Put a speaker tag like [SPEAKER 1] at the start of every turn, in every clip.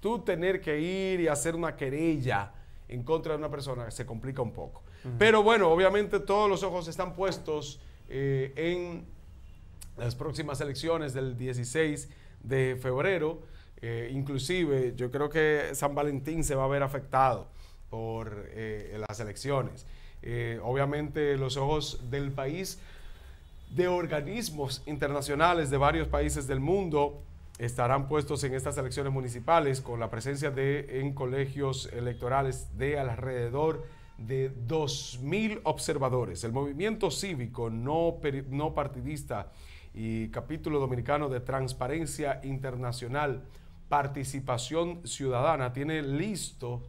[SPEAKER 1] tú tener que ir y hacer una querella en contra de una persona se complica un poco. Pero bueno, obviamente todos los ojos están puestos eh, en las próximas elecciones del 16 de febrero. Eh, inclusive yo creo que San Valentín se va a ver afectado por eh, las elecciones. obviamente los ojos del país, de organismos internacionales de varios países del mundo, estarán puestos en estas elecciones municipales con la presencia de en colegios electorales de alrededor de 2.000 observadores. El movimiento cívico no, no partidista y capítulo dominicano de Transparencia Internacional Participación Ciudadana tiene listo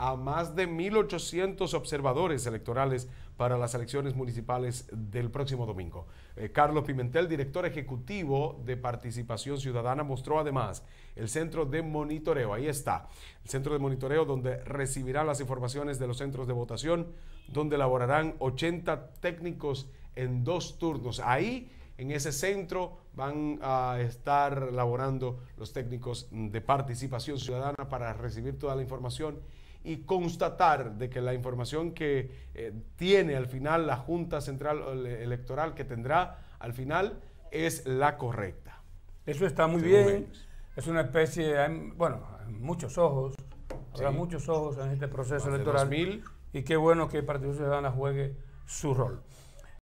[SPEAKER 1] a más de 1.800 observadores electorales para las elecciones municipales del próximo domingo. Eh, Carlos Pimentel, director ejecutivo de Participación Ciudadana, mostró además el centro de monitoreo. Ahí está, el centro de monitoreo donde recibirán las informaciones de los centros de votación, donde elaborarán 80 técnicos en dos turnos. Ahí en ese centro van a estar laborando los técnicos de participación ciudadana para recibir toda la información y constatar de que la información que eh, tiene al final la Junta Central Electoral que tendrá al final
[SPEAKER 2] es la correcta. Eso está muy bien. Es una especie, bueno, muchos ojos, habrá muchos ojos en este proceso electoral. Y qué bueno que el Partido Ciudadano juegue su rol.